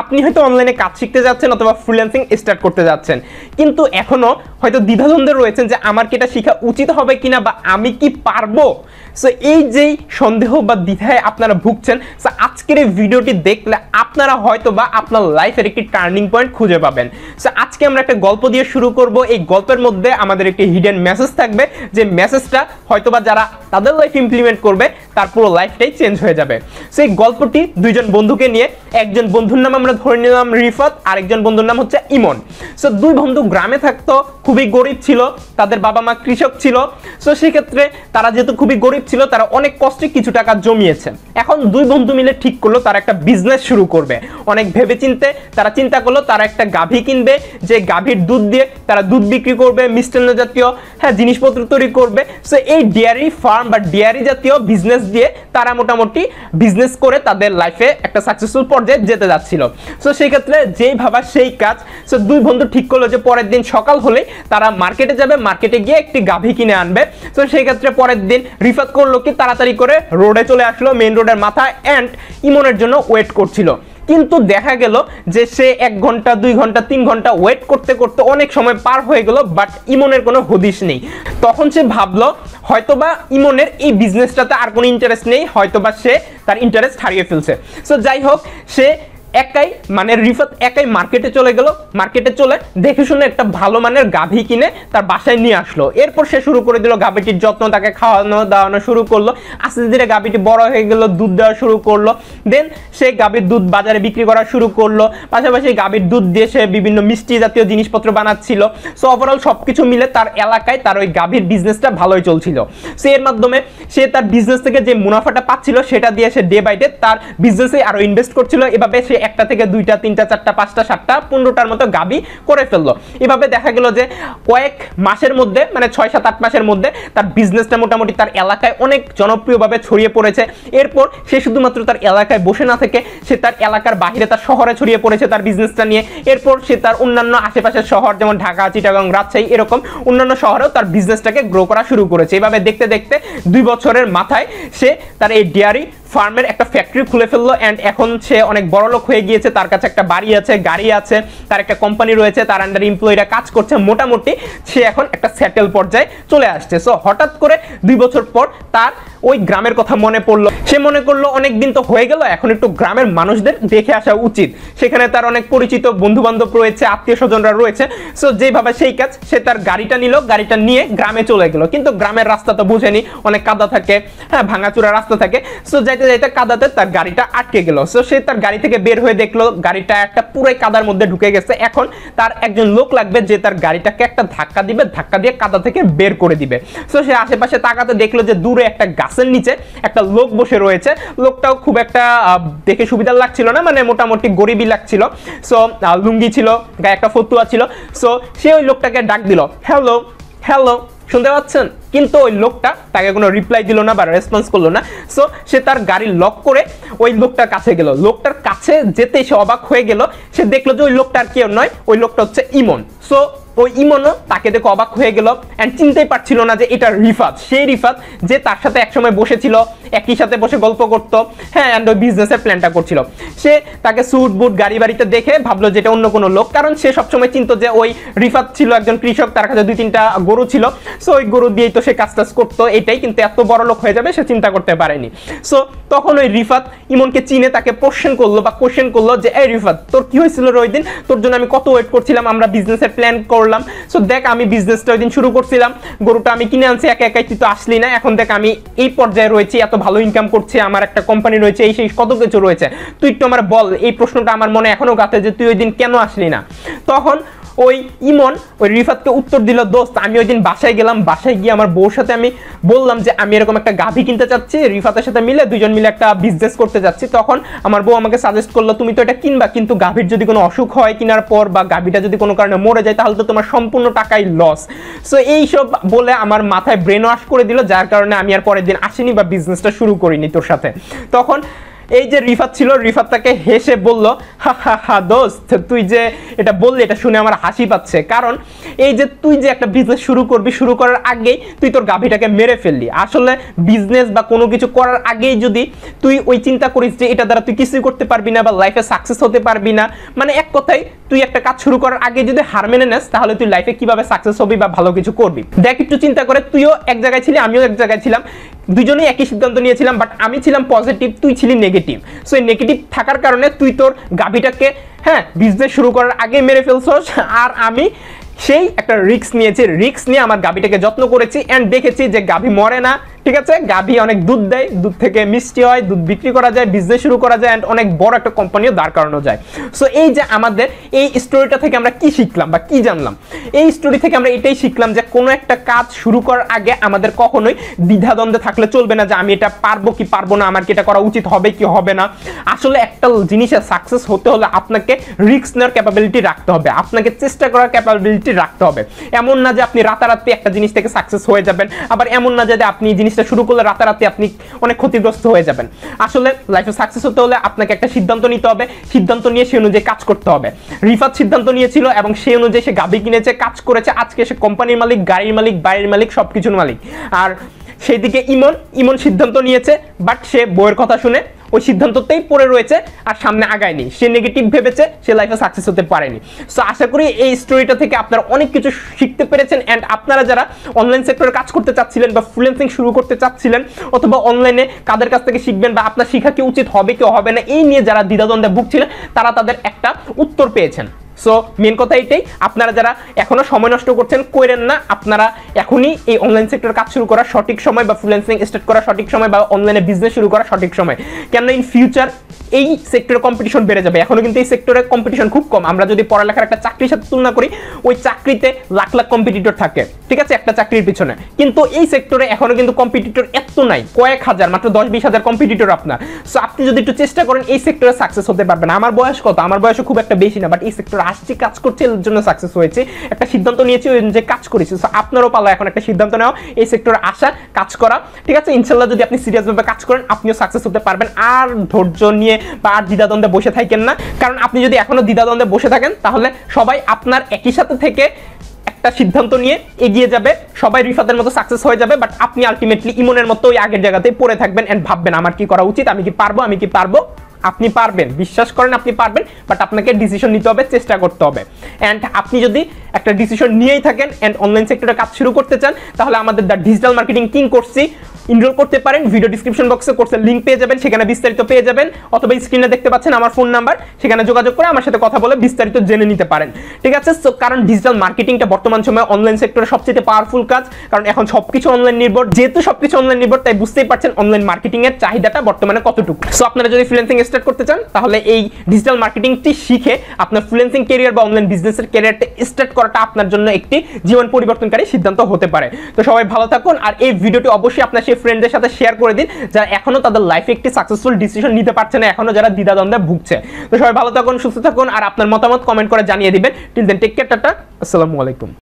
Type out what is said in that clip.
আপনি হয়তো অনলাইনে কাজ শিখতে যাচ্ছেন অথবা ফ্রিল্যান্সিং স্টার্ট করতে যাচ্ছেন কিন্তু এখনও হয়তো দ্বিধাদ্বন্দ্বে রয়েছেন যে আমার কি এটা শেখা উচিত হবে কিনা বা আমি কি পারবো সো এই যেই সন্দেহ বা দ্বিধায় আপনারা ভুগছেন সো আজকের এই ভিডিওটি দেখলে আপনারা হয়তো বা আপনার লাইফের একটি টার্নিং পয়েন্ট খুঁজে পাবেন সো আজকে আমরা একটা গল্প দিয়ে শুরু করব এই গল্পের মধ্যে আমাদের একটি হিডেন মেসেজ থাকবে যে মেসেজটা হয়তো বা যারা তাদের লাইফ ইমপ্লিমেন্ট করবে তার পুরো লাইফটাই চেঞ্জ হয়ে যাবে সো এই গল্পটি দুইজন বন্ধুকে নিয়ে একজন বন্ধুর নাম আমরা ধরে নিলাম রিফাত আরেকজন বন্ধুর নাম হচ্ছে ইমন সো দুই বন্ধু গ্রামে থাকতো খুবই গরিব ছিল তাদের বাবা মা কৃষক ছিল সো সেক্ষেত্রে তারা যেহেতু খুবই গরিব ছিল তারা অনেক কষ্টে কিছু টাকা জমিয়েছে এখন দুই বন্ধু মিলে ঠিক করলো তারা একটা বিজনেস শুরু করবে অনেক ভেবে চিনতে তারা চিন্তা করলো তারা একটা গাভী কিনবে যে গাভীর দুধ দিয়ে তারা দুধ বিক্রি করবে মিষ্টান্ন জাতীয় হ্যাঁ জিনিসপত্র তৈরি করবে সো এই ডেয়ারি ফার্ম বা ডেয়ারি জাতীয় বিজনেস দিয়ে তারা মোটামুটি বিজনেস করে তাদের লাইফে একটা সাকসেসফুল পর্যায়ে যেতে যাচ্ছিল সো সেই ক্ষেত্রে যেই ভাবা সেই কাজ সো দুই বন্ধু ঠিক করলো যে পরের দিন সকাল হলে তারা মার্কেটে যাবে মার্কেটে গিয়ে একটি গাভী কিনে আনবে সো সেই ক্ষেত্রে পরের দিন রিফাত করলো কি তাড়াতাড়ি করে রোডে চলে আসলো মেন রোডের মাথায় অ্যান্ড ইমনের জন্য ওয়েট করছিল কিন্তু দেখা গেল যে সে এক ঘন্টা দুই ঘন্টা তিন ঘন্টা ওয়েট করতে করতে অনেক সময় পার হয়ে গেল বাট ইমনের কোনো হদিস নেই তখন সে ভাবলো হয়তোবা ইমনের এই বিজনেসটাতে আর কোনো ইন্টারেস্ট নেই হয়তোবা সে তার ইন্টারেস্ট হারিয়ে ফেলছে সো যাই হোক সে একাই মানে রিফাত একাই মার্কেটে চলে গেল মার্কেটে চলে দেখে শুনে একটা ভালো মানের গাভী কিনে তার বাসায় নিয়ে আসলো এরপর সে শুরু করে দিল গাভীটির যত্ন তাকে খাওয়ানো দাওয়ানো শুরু করলো আস্তে ধীরে গাভীটি বড় হয়ে গেল দুধ দেওয়া শুরু করলো দেন সে গাভীর দুধ বাজারে বিক্রি করা শুরু করলো পাশাপাশি গাভীর দুধ দিয়ে সে বিভিন্ন মিষ্টি জাতীয় জিনিসপত্র বানাচ্ছিল সো ওভারঅল সব কিছু মিলে তার এলাকায় তার ওই গাভীর বিজনেসটা ভালোই চলছিল সে এর মাধ্যমে সে তার বিজনেস থেকে যে মুনাফাটা পাচ্ছিল সেটা দিয়ে সে ডে বাই ডে তার বিজনেসে আরও ইনভেস্ট করছিল এভাবে সে একটা থেকে দুইটা তিনটা চারটা পাঁচটা সাতটা পনেরোটার মতো গাবি করে ফেললো এভাবে দেখা গেল যে কয়েক মাসের মধ্যে মানে ছয় সাত আট মাসের মধ্যে তার বিজনেসটা মোটামুটি তার এলাকায় অনেক জনপ্রিয়ভাবে ছড়িয়ে পড়েছে এরপর সে শুধুমাত্র তার এলাকায় বসে না থেকে সে তার এলাকার বাহিরে তার শহরে ছড়িয়ে পড়েছে তার বিজনেসটা নিয়ে এরপর সে তার অন্যান্য আশেপাশের শহর যেমন ঢাকা চিটাগাং রাজশাহী এরকম অন্যান্য শহরেও তার বিজনেসটাকে গ্রো করা শুরু করেছে এভাবে দেখতে দেখতে দুই বছরের মাথায় সে তার এই ডেয়ারি ফার্মের একটা ফ্যাক্টরি খুলে ফেললো অ্যান্ড এখন সে অনেক বড় লোক হয়ে গিয়েছে তার কাছে একটা বাড়ি আছে গাড়ি আছে তার একটা কোম্পানি রয়েছে তার আন্ডার এমপ্লয়িরা কাজ করছে মোটামুটি সে এখন একটা সেটেল পর্যায়ে চলে আসছে সো হঠাৎ করে দুই বছর পর তার ওই গ্রামের কথা মনে পড়লো সে মনে করলো অনেক দিন তো হয়ে গেল এখন একটু গ্রামের মানুষদের দেখে আসা উচিত সেখানে তার অনেক পরিচিত বন্ধু বান্ধব রয়েছে আত্মীয় স্বজনরা রয়েছে সো যেভাবে সেই কাজ সে তার গাড়িটা নিল গাড়িটা নিয়ে গ্রামে চলে গেল কিন্তু গ্রামের রাস্তা তো বুঝেনি অনেক কাদা থাকে হ্যাঁ ভাঙাচুরা রাস্তা থাকে সো যাইতে যাইতে কাদাতে তার গাড়িটা আটকে গেল সো সে তার গাড়ি থেকে বের হয়ে দেখলো গাড়িটা একটা পুরো কাদার মধ্যে ঢুকে গেছে এখন তার একজন লোক লাগবে যে তার গাড়িটাকে একটা ধাক্কা দিবে ধাক্কা দিয়ে কাদা থেকে বের করে দিবে সো সে আশেপাশে তাকাতে দেখলো যে দূরে একটা গাছ বাক্সের নিচে একটা লোক বসে রয়েছে লোকটাও খুব একটা দেখে সুবিধার লাগছিল না মানে মোটামুটি গরিবই লাগছিল সো লুঙ্গি ছিল গায়ে একটা ফতুয়া ছিল সো সে ওই লোকটাকে ডাক দিল হ্যালো হ্যালো শুনতে পাচ্ছেন কিন্তু ওই লোকটা তাকে কোনো রিপ্লাই দিল না বা রেসপন্স করলো না সো সে তার গাড়ি লক করে ওই লোকটার কাছে গেল লোকটার কাছে যেতে সে অবাক হয়ে গেল সে দেখলো যে ওই লোকটা আর কেউ নয় ওই লোকটা হচ্ছে ইমন সো ওই ইমনও তাকে দেখে অবাক হয়ে গেল অ্যান্ড চিনতেই পারছিল না যে এটা রিফাত সেই রিফাত যে তার সাথে একসময় বসেছিল একই সাথে বসে গল্প করতো হ্যাঁ অ্যান্ড ওই বিজনেসের প্ল্যানটা করছিল সে তাকে স্যুট বুট গাড়ি বাড়িতে দেখে ভাবলো যে এটা অন্য কোনো লোক কারণ সে সবসময় চিনত যে ওই রিফাত ছিল একজন কৃষক তার কাছে দুই তিনটা গরু ছিল সো ওই গরু দিয়েই তো সে কাজ টাজ করতো এটাই কিন্তু এত বড় লোক হয়ে যাবে সে চিন্তা করতে পারেনি সো তখন ওই রিফাত ইমনকে চিনে তাকে কোশ্চেন করলো বা কোশ্চেন করলো যে এই রিফাত তোর কি হয়েছিল ওই দিন তোর জন্য আমি কত ওয়েট করছিলাম আমরা বিজনেসের প্ল্যান কর করলাম সো দেখ আমি বিজনেসটা ওই দিন শুরু করছিলাম গরুটা আমি কিনে আনছি একা একাই তুই তো আসলি না এখন দেখ আমি এই পর্যায়ে রয়েছি এত ভালো ইনকাম করছে আমার একটা কোম্পানি রয়েছে এই সেই কত কিছু রয়েছে তুই একটু আমার বল এই প্রশ্নটা আমার মনে এখনও গাতে যে তুই ওই দিন কেন আসলি না তখন ওই ইমন ওই রিফাতকে উত্তর দিল দোস্ত আমি ওই দিন বাসায় গেলাম বাসায় গিয়ে আমার বউর সাথে আমি বললাম যে আমি এরকম একটা গাভী কিনতে চাচ্ছি রিফাতের সাথে মিলে দুজন মিলে একটা বিজনেস করতে যাচ্ছি তখন আমার বউ আমাকে সাজেস্ট করলো তুমি তো এটা কিনবা কিন্তু গাভীর যদি কোনো অসুখ হয় কেনার পর বা গাভীটা যদি কোনো কারণে মরে যায় তাহলে তো তোমার সম্পূর্ণ টাকাই লস সো এইসব বলে আমার মাথায় ব্রেন ওয়াশ করে দিল যার কারণে আমি আর পরের দিন আসিনি বা বিজনেসটা শুরু করিনি তোর সাথে তখন এই যে রিফাত ছিল রিফাত তাকে হেসে বলল হা হা দোস্ত তুই যে এটা বললি এটা শুনে আমার হাসি পাচ্ছে কারণ এই যে তুই যে একটা বিজনেস শুরু করবি শুরু করার আগেই তুই তোর গাভীটাকে মেরে ফেললি আসলে বিজনেস বা কোনো কিছু করার আগেই যদি তুই ওই চিন্তা করিস যে এটা দ্বারা তুই কিছুই করতে পারবি না বা লাইফে সাকসেস হতে পারবি না মানে এক কথায় তুই একটা কাজ শুরু করার আগে যদি হার মেনে নেস তাহলে তুই লাইফে কিভাবে সাকসেস হবি বা ভালো কিছু করবি দেখ একটু চিন্তা করে তুইও এক জায়গায় ছিলি আমিও এক জায়গায় ছিলাম দুজনেই একই সিদ্ধান্ত নিয়েছিলাম বাট আমি ছিলাম পজিটিভ তুই ছিলি নেগেটিভ নেগেটিভ সো এই নেগেটিভ থাকার কারণে তুই তোর গাভিটাকে হ্যাঁ বিজনেস শুরু করার আগে মেরে ফেলছস আর আমি সেই একটা রিক্স নিয়েছি রিক্স নিয়ে আমার গাভিটাকে যত্ন করেছি অ্যান্ড দেখেছি যে গাভি মরে না ঠিক আছে গাভী অনেক দুধ দেয় দুধ থেকে মিষ্টি হয় দুধ বিক্রি করা যায় বিজনেস শুরু করা যায় অ্যান্ড অনেক বড় একটা কোম্পানিও দাঁড় করানো যায় সো এই যে আমাদের এই স্টোরিটা থেকে আমরা কি শিখলাম বা কি জানলাম এই স্টোরি থেকে আমরা এটাই শিখলাম যে কোনো একটা কাজ শুরু করার আগে আমাদের কখনোই দ্বিধাদ্বন্দ্বে থাকলে চলবে না যে আমি এটা পারবো কি পারবো না আমার কি এটা করা উচিত হবে কি হবে না আসলে একটা জিনিসের সাকসেস হতে হলে আপনাকে রিক্স নেওয়ার ক্যাপাবিলিটি রাখতে হবে আপনাকে চেষ্টা করার ক্যাপাবিলিটি রাখতে হবে এমন না যে আপনি রাতারাতি একটা জিনিস থেকে সাকসেস হয়ে যাবেন আবার এমন না যে আপনি জিনিস বিজনেসটা শুরু করলে রাতারাতি আপনি অনেক ক্ষতিগ্রস্ত হয়ে যাবেন আসলে লাইফে সাকসেস হতে হলে আপনাকে একটা সিদ্ধান্ত নিতে হবে সিদ্ধান্ত নিয়ে সে অনুযায়ী কাজ করতে হবে রিফাত সিদ্ধান্ত নিয়েছিল এবং সে অনুযায়ী সে গাবি কিনেছে কাজ করেছে আজকে সে কোম্পানির মালিক গাড়ির মালিক বাড়ির মালিক সব কিছুর মালিক আর সেইদিকে ইমন ইমন সিদ্ধান্ত নিয়েছে বাট সে বইয়ের কথা শুনে ওই সিদ্ধান্ততেই পড়ে রয়েছে আর সামনে আগায়নি সে নেগেটিভ ভেবেছে সে লাইফে সাকসেস হতে পারেনি সো আশা করি এই স্টোরিটা থেকে আপনারা অনেক কিছু শিখতে পেরেছেন অ্যান্ড আপনারা যারা অনলাইন সেক্টরে কাজ করতে চাচ্ছিলেন বা ফ্রিল্যান্সিং শুরু করতে চাচ্ছিলেন অথবা অনলাইনে কাদের কাছ থেকে শিখবেন বা আপনার শিখা কি উচিত হবে কি হবে না এই নিয়ে যারা দ্বিধাদ্বন্দ্বে ভুগছিলেন তারা তাদের একটা উত্তর পেয়েছেন সো মেন কথা এটাই আপনারা যারা এখনো সময় নষ্ট করছেন করেন না আপনারা এখনই এই অনলাইন সেক্টর কাজ শুরু করার সঠিক সময় বা ফ্রিল্যান্সিং স্টার্ট করার সঠিক সময় বা অনলাইনে বিজনেস শুরু করার সঠিক সময় কেন ইন ফিউচার এই সেক্টরে কম্পিটিশন বেড়ে যাবে এখনো কিন্তু এই সেক্টরে কম্পিটিশন খুব কম আমরা যদি পড়ালেখার একটা চাকরির সাথে তুলনা করি ওই চাকরিতে লাখ লাখ কম্পিটিটর থাকে ঠিক আছে একটা চাকরির পিছনে কিন্তু এই সেক্টরে এখনো কিন্তু কম্পিটিটর এত নাই কয়েক হাজার মাত্র দশ বিশ হাজার কম্পিটিটর আপনার সো আপনি যদি একটু চেষ্টা করেন এই সেক্টরে সাকসেস হতে পারবেন আমার বয়স কত আমার বয়সও খুব একটা বেশি না বাট এই সেক্টর আসছি কাজ করছে এর জন্য সাকসেস হয়েছে একটা সিদ্ধান্ত নিয়েছি যে কাজ করেছি সো আপনারও পালা এখন একটা সিদ্ধান্ত নেওয়া এই সেক্টরে আসা কাজ করা ঠিক আছে ইনশাল্লাহ যদি আপনি সিরিয়াসভাবে কাজ করেন আপনিও সাকসেস হতে পারবেন আর ধৈর্য নিয়ে বা আর দ্বিধাদ্বন্দ্বে বসে থাকেন না কারণ আপনি যদি এখনও দ্বিধাদ্বন্দ্বে বসে থাকেন তাহলে সবাই আপনার একই সাথে থেকে একটা সিদ্ধান্ত নিয়ে এগিয়ে যাবে সবাই রিফাতের মতো সাকসেস হয়ে যাবে বাট আপনি আলটিমেটলি ইমনের মতো ওই আগের জায়গাতেই পড়ে থাকবেন অ্যান্ড ভাববেন আমার কি করা উচিত আমি কি পারবো আমি কি পারবো আপনি পারবেন বিশ্বাস করেন আপনি পারবেন বাট আপনাকে ডিসিশন নিতে হবে চেষ্টা করতে হবে অ্যান্ড আপনি যদি একটা ডিসিশন নিয়েই থাকেন অ্যান্ড অনলাইন সেক্টরে কাজ শুরু করতে চান তাহলে আমাদের দ্য ডিজিটাল মার্কেটিং কিং করছি ইনরোল করতে পারেন ভিডিও ডিসক্রিপশন বক্সে কোর্সের লিঙ্ক পেয়ে যাবেন সেখানে বিস্তারিত পেয়ে যাবেন অথবা স্ক্রিনে দেখতে পাচ্ছেন আমার ফোন নাম্বার সেখানে যোগাযোগ করে আমার সাথে কথা বলে বিস্তারিত জেনে নিতে পারেন ঠিক আছে সো কারণ ডিজিটাল মার্কেটিংটা বর্তমান সময়ে অনলাইন সেক্টরে সবচেয়ে পাওয়ারফুল কাজ কারণ এখন সব কিছু অনলাইন নির্ভর যেহেতু সব কিছু অনলাইন নির্ভর তাই বুঝতেই পারছেন অনলাইন মার্কেটিংয়ের চাহিদাটা বর্তমানে কতটুকু সো আপনারা যদি ফ্রিল্যান্সিং স্টার্ট করতে চান তাহলে এই ডিজিটাল মার্কেটিংটি শিখে আপনার ফ্রিল্যান্সিং কেরিয়ার বা অনলাইন বিজনেসের কেরিয়ারটা স্টার্ট করাটা আপনার জন্য একটি জীবন পরিবর্তনকারী সিদ্ধান্ত হতে পারে তো সবাই ভালো থাকুন আর এই ভিডিওটি অবশ্যই আপনার সেই ফ্রেন্ডদের সাথে শেয়ার করে দিন যারা এখনও তাদের লাইফে একটি সাকসেসফুল ডিসিশন নিতে পারছে না এখনও যারা দ্বিধাদ্বন্দ্বে ভুগছে তো সবাই ভালো থাকুন সুস্থ থাকুন আর আপনার মতামত কমেন্ট করে জানিয়ে দিবেন till then take care tata আসসালামু আলাইকুম